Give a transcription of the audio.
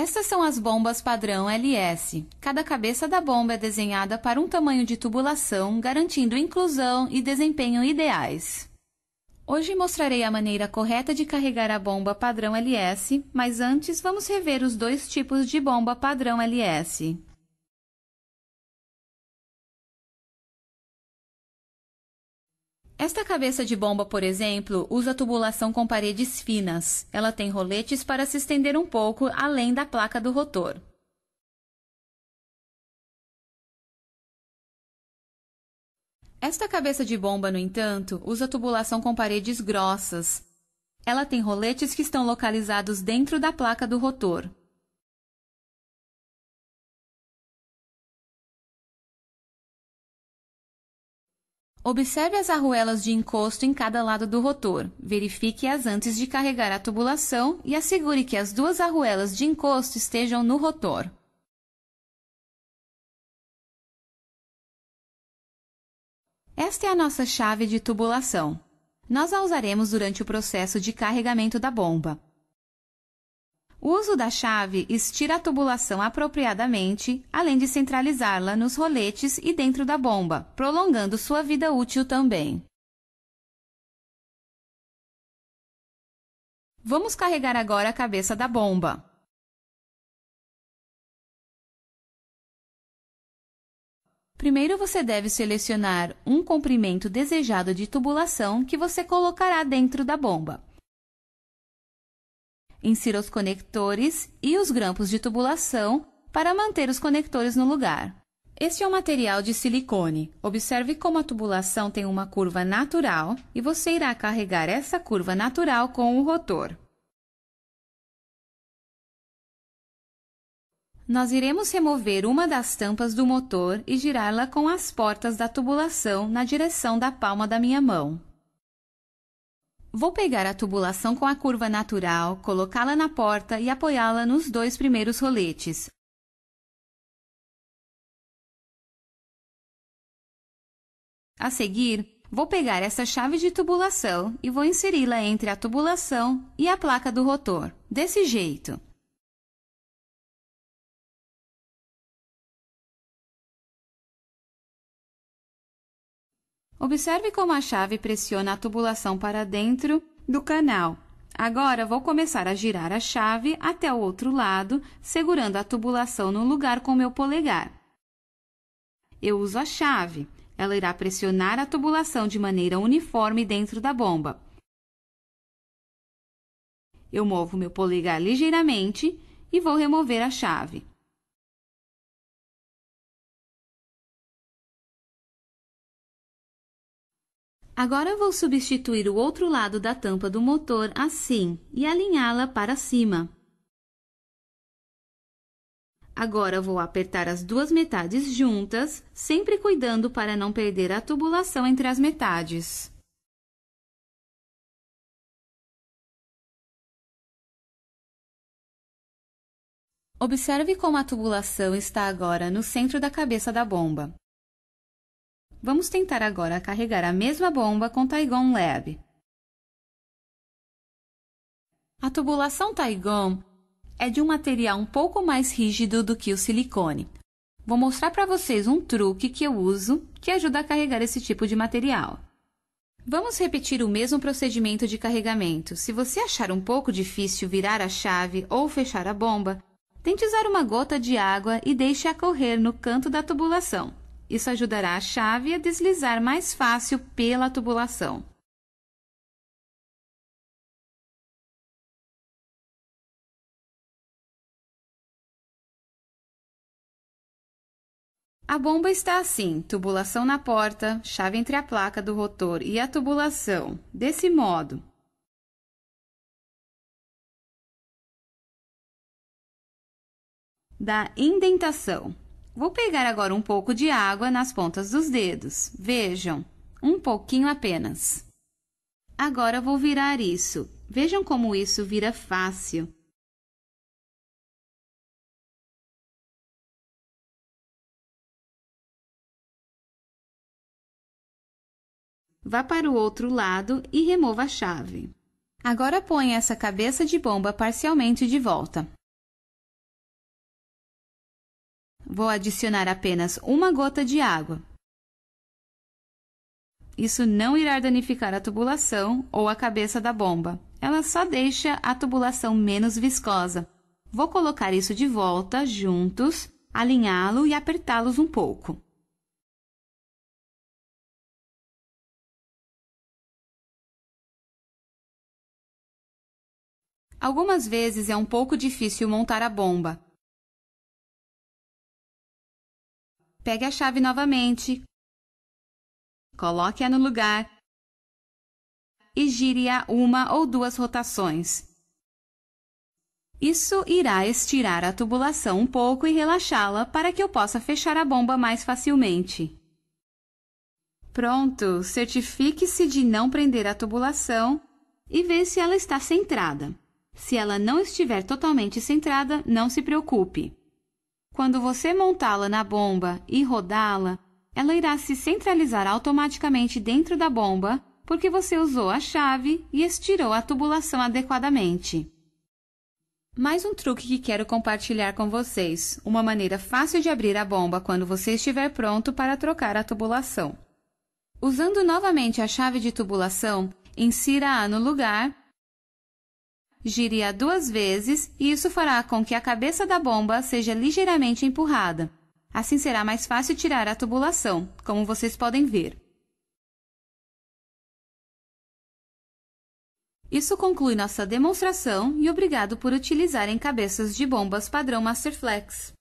Estas são as bombas padrão LS. Cada cabeça da bomba é desenhada para um tamanho de tubulação, garantindo inclusão e desempenho ideais. Hoje mostrarei a maneira correta de carregar a bomba padrão LS, mas antes vamos rever os dois tipos de bomba padrão LS. Esta cabeça de bomba, por exemplo, usa tubulação com paredes finas. Ela tem roletes para se estender um pouco além da placa do rotor. Esta cabeça de bomba, no entanto, usa tubulação com paredes grossas. Ela tem roletes que estão localizados dentro da placa do rotor. Observe as arruelas de encosto em cada lado do rotor. Verifique-as antes de carregar a tubulação e assegure que as duas arruelas de encosto estejam no rotor. Esta é a nossa chave de tubulação. Nós a usaremos durante o processo de carregamento da bomba. O uso da chave estira a tubulação apropriadamente, além de centralizá-la nos roletes e dentro da bomba, prolongando sua vida útil também. Vamos carregar agora a cabeça da bomba. Primeiro você deve selecionar um comprimento desejado de tubulação que você colocará dentro da bomba. Insira os conectores e os grampos de tubulação para manter os conectores no lugar. Este é um material de silicone. Observe como a tubulação tem uma curva natural e você irá carregar essa curva natural com o rotor. Nós iremos remover uma das tampas do motor e girá-la com as portas da tubulação na direção da palma da minha mão. Vou pegar a tubulação com a curva natural, colocá-la na porta e apoiá-la nos dois primeiros roletes. A seguir, vou pegar essa chave de tubulação e vou inseri-la entre a tubulação e a placa do rotor, desse jeito. Observe como a chave pressiona a tubulação para dentro do canal. Agora vou começar a girar a chave até o outro lado, segurando a tubulação no lugar com meu polegar. Eu uso a chave. Ela irá pressionar a tubulação de maneira uniforme dentro da bomba. Eu movo meu polegar ligeiramente e vou remover a chave. Agora vou substituir o outro lado da tampa do motor assim e alinhá-la para cima. Agora vou apertar as duas metades juntas, sempre cuidando para não perder a tubulação entre as metades. Observe como a tubulação está agora no centro da cabeça da bomba. Vamos tentar agora carregar a mesma bomba com Taigon Lab. A tubulação Taigon é de um material um pouco mais rígido do que o silicone. Vou mostrar para vocês um truque que eu uso que ajuda a carregar esse tipo de material. Vamos repetir o mesmo procedimento de carregamento. Se você achar um pouco difícil virar a chave ou fechar a bomba, tente usar uma gota de água e deixe-a correr no canto da tubulação. Isso ajudará a chave a deslizar mais fácil pela tubulação. A bomba está assim: tubulação na porta, chave entre a placa do rotor e a tubulação, desse modo. Da indentação. Vou pegar agora um pouco de água nas pontas dos dedos. Vejam, um pouquinho apenas. Agora vou virar isso. Vejam como isso vira fácil. Vá para o outro lado e remova a chave. Agora ponha essa cabeça de bomba parcialmente de volta. Vou adicionar apenas uma gota de água. Isso não irá danificar a tubulação ou a cabeça da bomba. Ela só deixa a tubulação menos viscosa. Vou colocar isso de volta juntos, alinhá-lo e apertá-los um pouco. Algumas vezes é um pouco difícil montar a bomba, Pegue a chave novamente. Coloque-a no lugar e gire-a uma ou duas rotações. Isso irá estirar a tubulação um pouco e relaxá-la para que eu possa fechar a bomba mais facilmente. Pronto, certifique-se de não prender a tubulação e veja se ela está centrada. Se ela não estiver totalmente centrada, não se preocupe. Quando você montá-la na bomba e rodá-la, ela irá se centralizar automaticamente dentro da bomba porque você usou a chave e estirou a tubulação adequadamente. Mais um truque que quero compartilhar com vocês, uma maneira fácil de abrir a bomba quando você estiver pronto para trocar a tubulação. Usando novamente a chave de tubulação, insira-a no lugar Gire-a duas vezes e isso fará com que a cabeça da bomba seja ligeiramente empurrada. Assim será mais fácil tirar a tubulação, como vocês podem ver. Isso conclui nossa demonstração e obrigado por utilizarem cabeças de bombas padrão Masterflex.